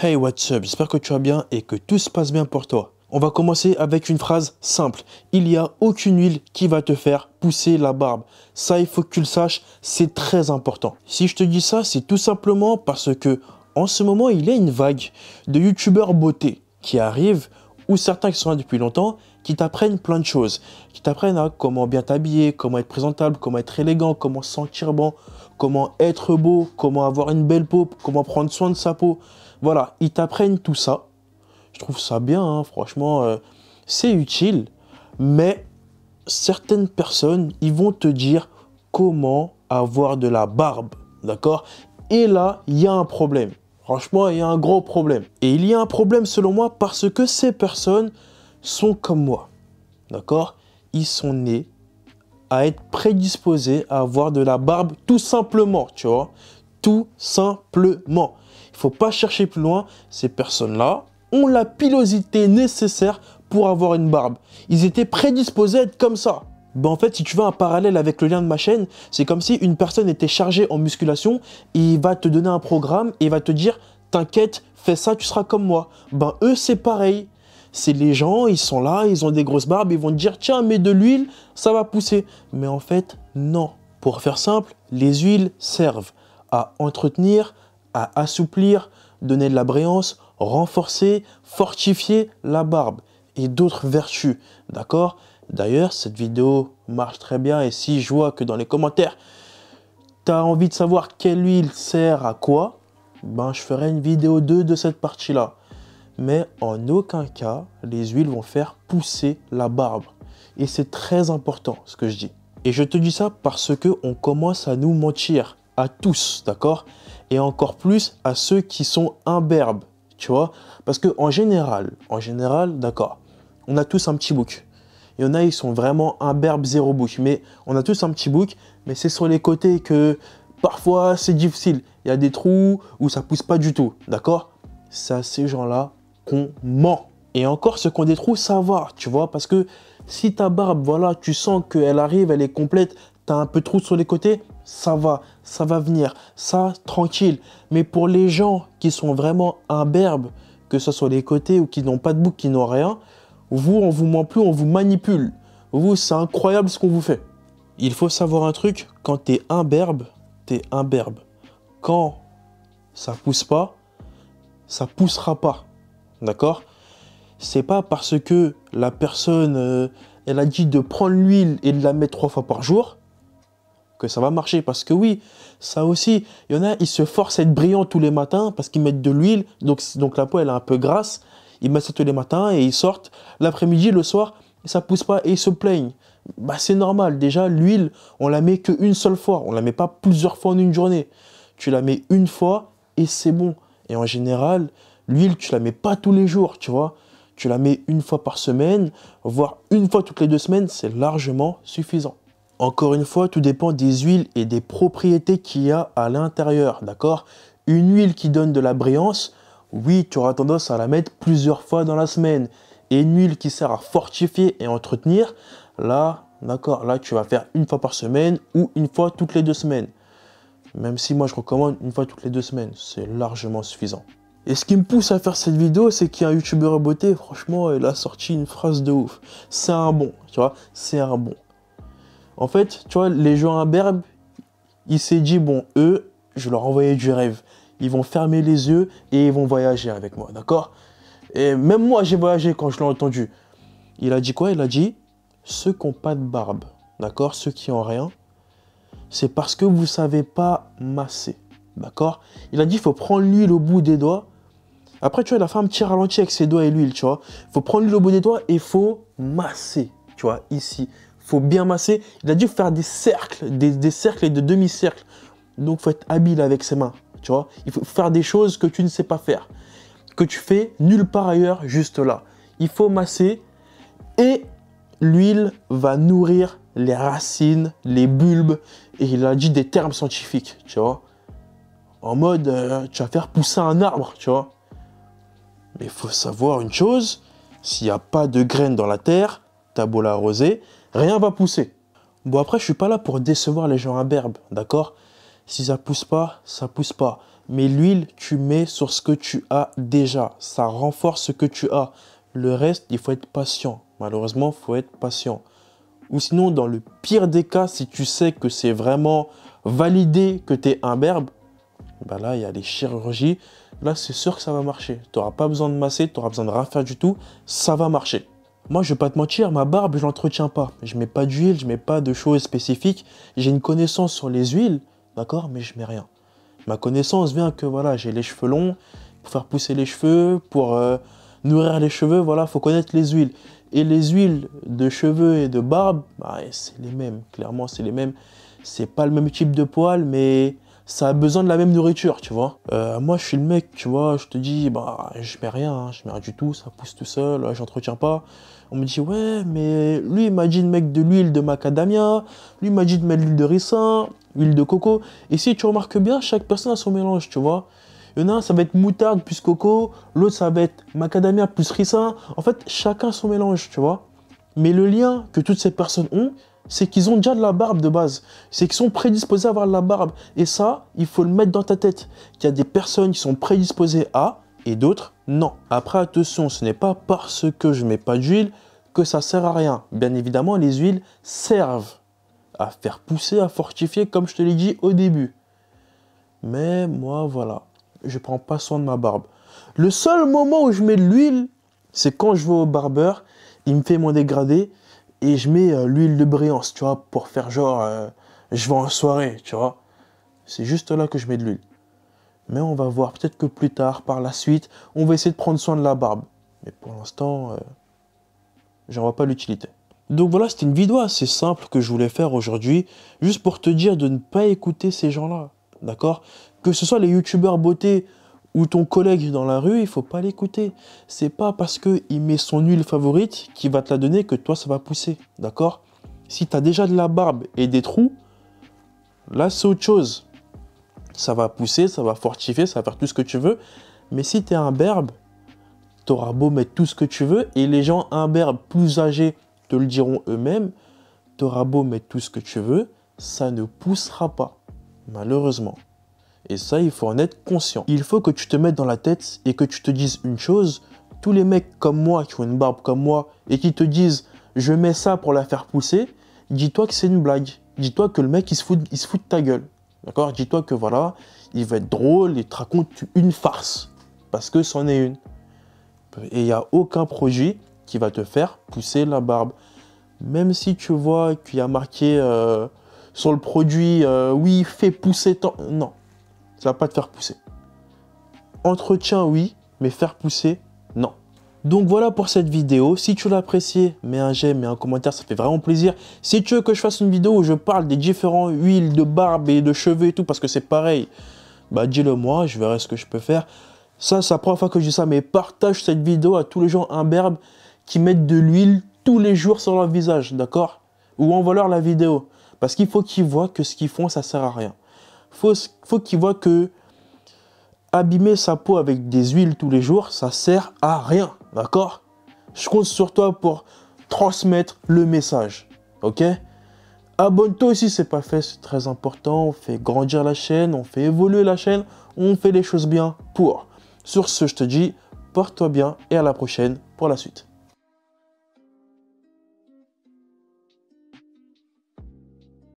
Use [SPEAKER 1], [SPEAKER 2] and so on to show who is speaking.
[SPEAKER 1] Hey what's up, j'espère que tu vas bien et que tout se passe bien pour toi. On va commencer avec une phrase simple. Il n'y a aucune huile qui va te faire pousser la barbe. Ça, il faut que tu le saches, c'est très important. Si je te dis ça, c'est tout simplement parce que en ce moment, il y a une vague de youtubeurs beauté qui arrivent ou certains qui sont là depuis longtemps, qui t'apprennent plein de choses, qui t'apprennent à comment bien t'habiller, comment être présentable, comment être élégant, comment sentir bon, comment être beau, comment avoir une belle peau, comment prendre soin de sa peau. Voilà, ils t'apprennent tout ça. Je trouve ça bien, hein, franchement, euh, c'est utile. Mais certaines personnes, ils vont te dire comment avoir de la barbe, d'accord Et là, il y a un problème. Franchement, il y a un gros problème. Et il y a un problème selon moi parce que ces personnes sont comme moi, d'accord Ils sont nés à être prédisposés à avoir de la barbe tout simplement, tu vois Tout simplement faut pas chercher plus loin, ces personnes-là ont la pilosité nécessaire pour avoir une barbe. Ils étaient prédisposés à être comme ça. Ben en fait, si tu veux un parallèle avec le lien de ma chaîne, c'est comme si une personne était chargée en musculation, et il va te donner un programme et il va te dire T'inquiète, fais ça, tu seras comme moi. Ben eux, c'est pareil. C'est les gens, ils sont là, ils ont des grosses barbes, ils vont te dire Tiens, mets de l'huile, ça va pousser. Mais en fait, non. Pour faire simple, les huiles servent à entretenir à assouplir, donner de la brillance, renforcer, fortifier la barbe et d'autres vertus. D'accord D'ailleurs, cette vidéo marche très bien et si je vois que dans les commentaires, tu as envie de savoir quelle huile sert à quoi, ben je ferai une vidéo 2 de cette partie-là. Mais en aucun cas, les huiles vont faire pousser la barbe. Et c'est très important ce que je dis. Et je te dis ça parce que on commence à nous mentir à tous, d'accord Et encore plus à ceux qui sont imberbes, tu vois Parce que en général, en général, d'accord, on a tous un petit bouc. Il y en a, ils sont vraiment imberbes, zéro bouc. Mais on a tous un petit bouc, mais c'est sur les côtés que parfois c'est difficile. Il y a des trous où ça pousse pas du tout, d'accord C'est à ces gens-là qu'on ment. Et encore, ceux qui ont des trous, ça tu vois Parce que si ta barbe, voilà, tu sens qu'elle arrive, elle est complète, un peu de trou sur les côtés, ça va, ça va venir, ça tranquille. Mais pour les gens qui sont vraiment imberbes, que ce soit les côtés ou qui n'ont pas de bouc, qui n'ont rien, vous, on vous ment plus, on vous manipule. Vous, c'est incroyable ce qu'on vous fait. Il faut savoir un truc, quand tu es imberbe, es imberbe. Quand ça pousse pas, ça poussera pas. D'accord C'est pas parce que la personne, euh, elle a dit de prendre l'huile et de la mettre trois fois par jour que ça va marcher. Parce que oui, ça aussi, il y en a, ils se forcent à être brillants tous les matins parce qu'ils mettent de l'huile, donc, donc la peau elle est un peu grasse. Ils mettent ça tous les matins et ils sortent l'après-midi, le soir, ça ça pousse pas et ils se plaignent. Bah, c'est normal. Déjà, l'huile, on la met qu'une seule fois. On la met pas plusieurs fois en une journée. Tu la mets une fois et c'est bon. Et en général, l'huile, tu la mets pas tous les jours, tu vois. Tu la mets une fois par semaine, voire une fois toutes les deux semaines, c'est largement suffisant. Encore une fois, tout dépend des huiles et des propriétés qu'il y a à l'intérieur, d'accord Une huile qui donne de la brillance, oui, tu auras tendance à la mettre plusieurs fois dans la semaine. Et une huile qui sert à fortifier et entretenir, là, d'accord, là tu vas faire une fois par semaine ou une fois toutes les deux semaines. Même si moi je recommande une fois toutes les deux semaines, c'est largement suffisant. Et ce qui me pousse à faire cette vidéo, c'est qu'il y a un youtubeur beauté, franchement, il a sorti une phrase de ouf. C'est un bon, tu vois, c'est un bon. En fait, tu vois, les à imberbes, il s'est dit, bon, eux, je leur envoyais du rêve. Ils vont fermer les yeux et ils vont voyager avec moi, d'accord Et même moi, j'ai voyagé quand je l'ai entendu. Il a dit quoi Il a dit, ceux qui n'ont pas de barbe, d'accord Ceux qui n'ont rien, c'est parce que vous ne savez pas masser, d'accord Il a dit, il faut prendre l'huile au bout des doigts. Après, tu vois, la femme tire un petit ralenti avec ses doigts et l'huile, tu vois. Il faut prendre l'huile au bout des doigts et il faut masser, tu vois, ici faut bien masser. Il a dû faire des cercles, des, cercles et de demi-cercles. Donc, faut être habile avec ses mains. Tu vois, il faut faire des choses que tu ne sais pas faire, que tu fais nulle part ailleurs, juste là. Il faut masser et l'huile va nourrir les racines, les bulbes. Et il a dit des termes scientifiques, tu vois. En mode, euh, tu vas faire pousser un arbre, tu vois. Mais il faut savoir une chose, s'il n'y a pas de graines dans la terre, t'as beau l'arroser, Rien va pousser. Bon après, je suis pas là pour décevoir les gens imberbes, d'accord Si ça pousse pas, ça pousse pas. Mais l'huile, tu mets sur ce que tu as déjà. Ça renforce ce que tu as. Le reste, il faut être patient. Malheureusement, il faut être patient. Ou sinon, dans le pire des cas, si tu sais que c'est vraiment validé que tu es imberbe, bah là, il y a des chirurgies. Là, c'est sûr que ça va marcher. Tu n'auras pas besoin de masser, tu n'auras besoin de rien faire du tout. Ça va marcher. Moi, je vais pas te mentir, ma barbe, je l'entretiens pas. Je mets pas d'huile, je mets pas de choses spécifiques. J'ai une connaissance sur les huiles, d'accord, mais je mets rien. Ma connaissance vient que voilà, j'ai les cheveux longs pour faire pousser les cheveux, pour euh, nourrir les cheveux. Voilà, faut connaître les huiles. Et les huiles de cheveux et de barbe, bah, c'est les mêmes. Clairement, c'est les mêmes. C'est pas le même type de poil, mais ça a besoin de la même nourriture, tu vois. Euh, moi, je suis le mec, tu vois, je te dis, bah, je mets rien, je hein. je mets rien du tout, ça pousse tout seul, j'entretiens pas. On me dit, ouais, mais lui, imagine m'a de mettre de l'huile de macadamia, lui, imagine de mettre de l'huile de ricin, huile de coco. Et si tu remarques bien, chaque personne a son mélange, tu vois. Il y en a un, ça va être moutarde plus coco, l'autre, ça va être macadamia plus ricin. En fait, chacun son mélange, tu vois. Mais le lien que toutes ces personnes ont, c'est qu'ils ont déjà de la barbe de base. C'est qu'ils sont prédisposés à avoir de la barbe. Et ça, il faut le mettre dans ta tête. Qu'il y a des personnes qui sont prédisposées à et d'autres non, après attention, ce n'est pas parce que je mets pas d'huile que ça sert à rien. Bien évidemment, les huiles servent à faire pousser, à fortifier, comme je te l'ai dit au début. Mais moi, voilà, je prends pas soin de ma barbe. Le seul moment où je mets de l'huile, c'est quand je vais au barbeur, il me fait mon dégradé et je mets euh, l'huile de brillance, tu vois, pour faire genre, euh, je vais en soirée, tu vois. C'est juste là que je mets de l'huile. Mais on va voir, peut-être que plus tard, par la suite, on va essayer de prendre soin de la barbe. Mais pour l'instant, euh, j'en vois pas l'utilité. Donc voilà, c'était une vidéo assez simple que je voulais faire aujourd'hui, juste pour te dire de ne pas écouter ces gens-là, d'accord Que ce soit les youtubeurs beauté ou ton collègue dans la rue, il faut pas l'écouter. C'est pas parce qu'il met son huile favorite qui va te la donner que toi ça va pousser, d'accord Si tu as déjà de la barbe et des trous, là c'est autre chose ça va pousser, ça va fortifier, ça va faire tout ce que tu veux. Mais si tu es berbe, tu auras beau mettre tout ce que tu veux, et les gens berbe plus âgés te le diront eux-mêmes, tu auras beau mettre tout ce que tu veux, ça ne poussera pas, malheureusement. Et ça, il faut en être conscient. Il faut que tu te mettes dans la tête et que tu te dises une chose. Tous les mecs comme moi, qui ont une barbe comme moi, et qui te disent « je mets ça pour la faire pousser », dis-toi que c'est une blague. Dis-toi que le mec, il se fout, il se fout de ta gueule. D'accord Dis-toi que voilà, il va être drôle, il te raconte une farce. Parce que c'en est une. Et il n'y a aucun produit qui va te faire pousser la barbe. Même si tu vois qu'il y a marqué euh, sur le produit, euh, oui, fais pousser ton... Non, ça va pas te faire pousser. Entretien, oui, mais faire pousser, donc voilà pour cette vidéo, si tu l'apprécies, mets un j'aime et un commentaire, ça fait vraiment plaisir. Si tu veux que je fasse une vidéo où je parle des différents huiles de barbe et de cheveux et tout, parce que c'est pareil, bah dis-le moi, je verrai ce que je peux faire. Ça, c'est la première fois que je dis ça, mais partage cette vidéo à tous les gens imberbes qui mettent de l'huile tous les jours sur leur visage, d'accord Ou envoie-leur la vidéo, parce qu'il faut qu'ils voient que ce qu'ils font, ça sert à rien. Faut, faut qu'ils voient que abîmer sa peau avec des huiles tous les jours, ça sert à rien. D'accord Je compte sur toi pour transmettre le message. Ok Abonne-toi aussi, c'est pas fait, c'est très important. On fait grandir la chaîne, on fait évoluer la chaîne, on fait les choses bien pour. Sur ce, je te dis, porte-toi bien et à la prochaine pour la suite.